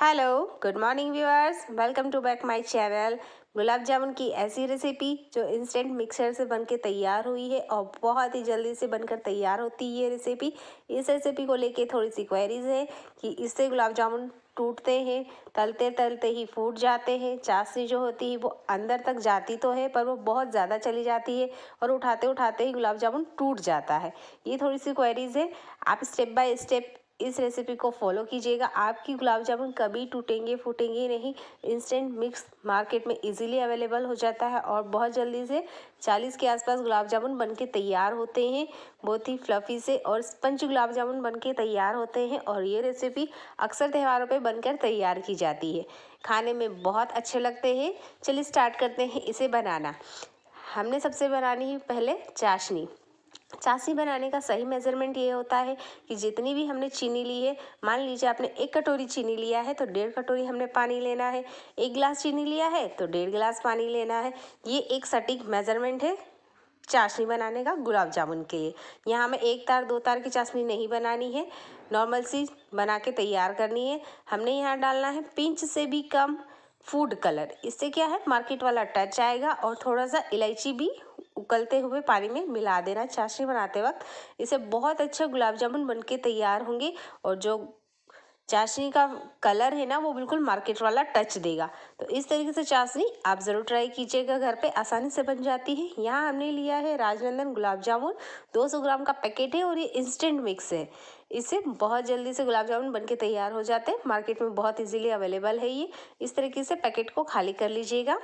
hello good morning viewers welcome to back my channel gulab jamun की ऐसी recipe जो instant mixer से बनके तैयार हुई है और बहुत ही जल्दी से बनकर तैयार होती है ये रेसिपी इस रेसिपी को लेके थोड़ी सी क्वेरीज है कि इससे गुलाब जामुन टूटते हैं तलते तलते ही फूट जाते हैं चाशनी जो होती है वो अंदर तक जाती तो है पर वो बहुत ज़्यादा चली जाती है और उठाते उठाते ही गुलाब जामुन टूट जाता है ये थोड़ी सी क्वेरीज है आप स्टेप बाय स्टेप इस रेसिपी को फॉलो कीजिएगा आपकी गुलाब जामुन कभी टूटेंगे फूटेंगे नहीं इंस्टेंट मिक्स मार्केट में इजीली अवेलेबल हो जाता है और बहुत जल्दी से 40 के आसपास गुलाब जामुन बनके तैयार होते हैं बहुत ही फ्लफ़ी से और स्पंज गुलाब जामुन बनके तैयार होते हैं और ये रेसिपी अक्सर त्यौहारों पर बनकर तैयार की जाती है खाने में बहुत अच्छे लगते हैं चलिए स्टार्ट करते हैं इसे बनाना हमने सबसे बनानी है पहले चाशनी चासी बनाने का सही मेज़रमेंट ये होता है कि जितनी भी हमने चीनी ली है मान लीजिए आपने एक कटोरी चीनी लिया है तो डेढ़ कटोरी हमने पानी लेना है एक गिलास चीनी लिया है तो डेढ़ गिलास पानी लेना है ये एक सटीक मेज़रमेंट है चाशनी बनाने का गुलाब जामुन के लिए यहाँ हमें एक तार दो तार की चाशनी नहीं बनानी है नॉर्मल सी बना के तैयार करनी है हमने यहाँ डालना है पिंच से भी कम फूड कलर इससे क्या है मार्केट वाला टच आएगा और थोड़ा सा इलायची भी उकलते हुए पानी में मिला देना चाशनी बनाते वक्त इसे बहुत अच्छा गुलाब जामुन बन के तैयार होंगे और जो चाशनी का कलर है ना वो बिल्कुल मार्केट वाला टच देगा तो इस तरीके से चाशनी आप ज़रूर ट्राई कीजिएगा घर पे आसानी से बन जाती है यहाँ हमने लिया है राजनंदन गुलाब जामुन 200 ग्राम का पैकेट है और ये इंस्टेंट मिक्स है इससे बहुत जल्दी से गुलाब जामुन बनके तैयार हो जाते हैं मार्केट में बहुत इजीली अवेलेबल है ये इस तरीके से पैकेट को खाली कर लीजिएगा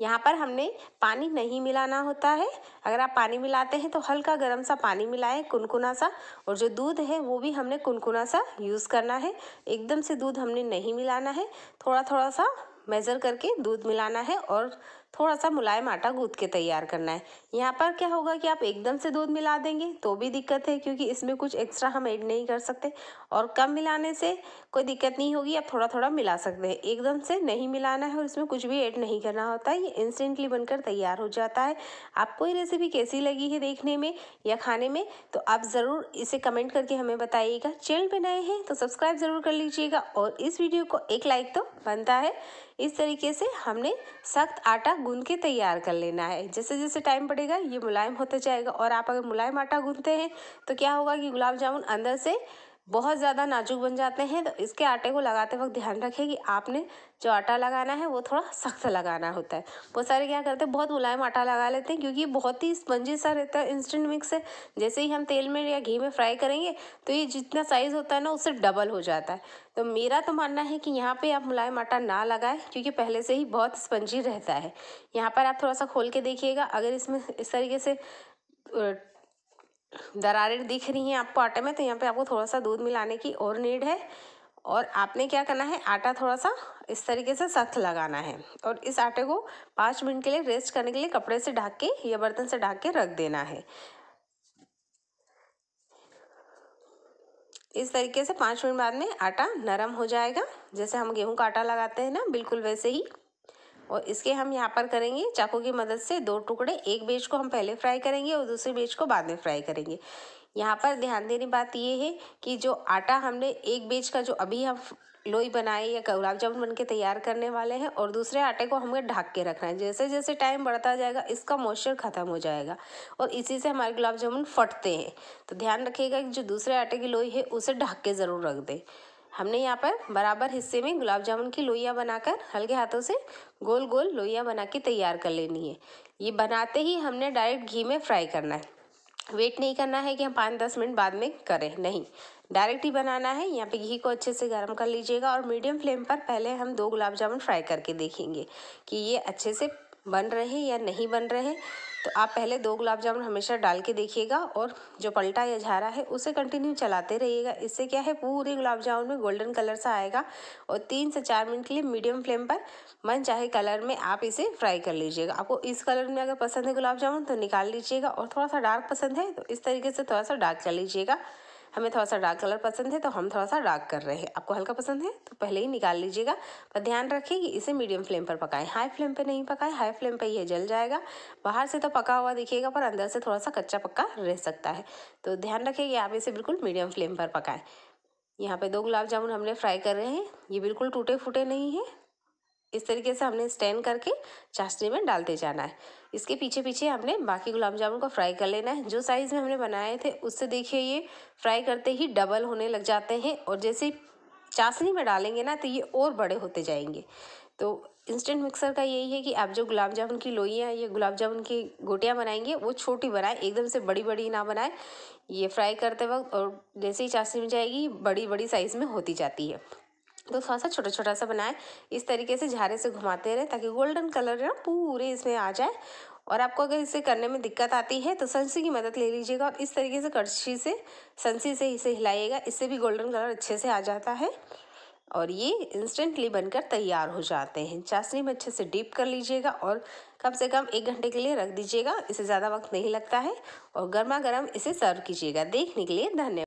यहाँ पर हमने पानी नहीं मिलाना होता है अगर आप पानी मिलाते हैं तो हल्का गर्म सा पानी मिलाएं कुनकुना सा और जो दूध है वो भी हमने कुनकुना सा यूज़ करना है एकदम से दूध हमने नहीं मिलाना है थोड़ा थोड़ा सा मेज़र करके दूध मिलाना है और थोड़ा सा मुलायम आटा गूँथ के तैयार करना है यहाँ पर क्या होगा कि आप एकदम से दूध मिला देंगे तो भी दिक्कत है क्योंकि इसमें कुछ एक्स्ट्रा हम ऐड नहीं कर सकते और कम मिलाने से कोई दिक्कत नहीं होगी आप थोड़ा थोड़ा मिला सकते हैं एकदम से नहीं मिलाना है और इसमें कुछ भी ऐड नहीं करना होता है ये इंस्टेंटली बनकर तैयार हो जाता है आपको ये रेसिपी कैसी लगी है देखने में या खाने में तो आप ज़रूर इसे कमेंट करके हमें बताइएगा चैनल पर नए हैं तो सब्सक्राइब ज़रूर कर लीजिएगा और इस वीडियो को एक लाइक तो बनता है इस तरीके से हमने सख्त आटा गूंद के तैयार कर लेना है जैसे जैसे टाइम पड़ेगा ये मुलायम होता जाएगा और आप अगर मुलायम आटा गूंदते हैं तो क्या होगा कि गुलाब जामुन अंदर से बहुत ज़्यादा नाजुक बन जाते हैं तो इसके आटे को लगाते वक्त ध्यान रखें कि आपने जो आटा लगाना है वो थोड़ा सख्त लगाना होता है बहुत सारे क्या करते हैं बहुत मुलायम आटा लगा लेते हैं क्योंकि बहुत ही स्पंजी सा रहता है इंस्टेंट मिक्स है जैसे ही हम तेल में या घी में फ्राई करेंगे तो ये जितना साइज़ होता है ना उससे डबल हो जाता है तो मेरा तो मानना है कि यहाँ पर आप मुलायम आटा ना लगाएं क्योंकि पहले से ही बहुत स्पंजी रहता है यहाँ पर आप थोड़ा सा खोल के देखिएगा अगर इसमें इस तरीके से दरारें दिख रही हैं आपको आटे में तो यहाँ पे आपको थोड़ा सा दूध मिलाने की और नीड है और आपने क्या करना है आटा थोड़ा सा इस तरीके से सख्त लगाना है और इस आटे को पाँच मिनट के लिए रेस्ट करने के लिए कपड़े से ढाक के या बर्तन से ढाक के रख देना है इस तरीके से पाँच मिनट बाद में आटा नरम हो जाएगा जैसे हम गेहूं का आटा लगाते हैं ना बिल्कुल वैसे ही और इसके हम यहाँ पर करेंगे चाकू की मदद से दो टुकड़े एक बेच को हम पहले फ्राई करेंगे और दूसरे बेच को बाद में फ्राई करेंगे यहाँ पर ध्यान देने बात ये है कि जो आटा हमने एक बेच का जो अभी हम लोई बनाए या गुलाब जामुन बन के तैयार करने वाले हैं और दूसरे आटे को हमें ढक के रखना है जैसे जैसे टाइम बढ़ता जाएगा इसका मॉइस्चर ख़त्म हो जाएगा और इसी से हमारे गुलाब जामुन फटते हैं तो ध्यान रखिएगा कि जो दूसरे आटे की लोई है उसे ढक के ज़रूर रख दें हमने यहाँ पर बराबर हिस्से में गुलाब जामुन की लोइया बनाकर हल्के हाथों से गोल गोल लोइया बना के तैयार कर लेनी है ये बनाते ही हमने डायरेक्ट घी में फ्राई करना है वेट नहीं करना है कि हम पाँच दस मिनट बाद में करें नहीं डायरेक्ट ही बनाना है यहाँ पे घी को अच्छे से गर्म कर लीजिएगा और मीडियम फ्लेम पर पहले हम दो गुलाब जामुन फ्राई करके देखेंगे कि ये अच्छे से बन रहे या नहीं बन रहे तो आप पहले दो गुलाब जामुन हमेशा डाल के देखिएगा और जो पलटा या झारा है उसे कंटिन्यू चलाते रहिएगा इससे क्या है पूरे गुलाब जामुन में गोल्डन कलर सा आएगा और तीन से चार मिनट के लिए मीडियम फ्लेम पर मन चाहे कलर में आप इसे फ्राई कर लीजिएगा आपको इस कलर में अगर पसंद है गुलाब जामुन तो निकाल लीजिएगा और थोड़ा सा डार्क पसंद है तो इस तरीके से थोड़ा सा डार्क कर लीजिएगा हमें थोड़ा सा डार्क कलर पसंद है तो हम थोड़ा सा डार्क कर रहे हैं आपको हल्का पसंद है तो पहले ही निकाल लीजिएगा पर ध्यान रखिए कि इसे मीडियम फ्लेम पर पकाएं हाई फ्लेम पर नहीं पकाएं हाई फ्लेम पर यह जल जाएगा बाहर से तो पका हुआ दिखेगा पर अंदर से थोड़ा सा कच्चा पक्का रह सकता है तो ध्यान रखिए कि आप इसे बिल्कुल मीडियम फ्लेम पर पकाएं यहाँ पे दो गुलाब जामुन हमने फ्राई कर रहे हैं ये बिल्कुल टूटे फूटे नहीं है इस तरीके से हमने स्टैंड करके चाशनी में डालते जाना है इसके पीछे पीछे हमने बाकी गुलाब जामुन को फ्राई कर लेना है जो साइज़ में हमने बनाए थे उससे देखिए ये फ्राई करते ही डबल होने लग जाते हैं और जैसे चाशनी में डालेंगे ना तो ये और बड़े होते जाएंगे तो इंस्टेंट मिक्सर का यही है कि आप जो गुलाब जामुन की लोइयाँ या गुलाब जामुन की गोटियाँ बनाएंगे वो छोटी बनाएं एकदम से बड़ी बड़ी ना बनाएं ये फ्राई करते वक्त और जैसे ही चाशनी में जाएगी बड़ी बड़ी साइज़ में होती जाती है तो थोड़ा सा छोटा छोटा सा बनाएं इस तरीके से झारे से घुमाते रहें ताकि गोल्डन कलर ना पूरे इसमें आ जाए और आपको अगर इसे करने में दिक्कत आती है तो सनसी की मदद ले लीजिएगा और इस तरीके से कड़छी से सनसी से इसे हिलाइएगा इससे भी गोल्डन कलर अच्छे से आ जाता है और ये इंस्टेंटली बनकर तैयार हो जाते हैं चाशनी में अच्छे से डीप कर लीजिएगा और कम से कम एक घंटे के लिए रख दीजिएगा इसे ज़्यादा वक्त नहीं लगता है और गर्मा गर्म इसे सर्व कीजिएगा देखने के लिए धन्यवाद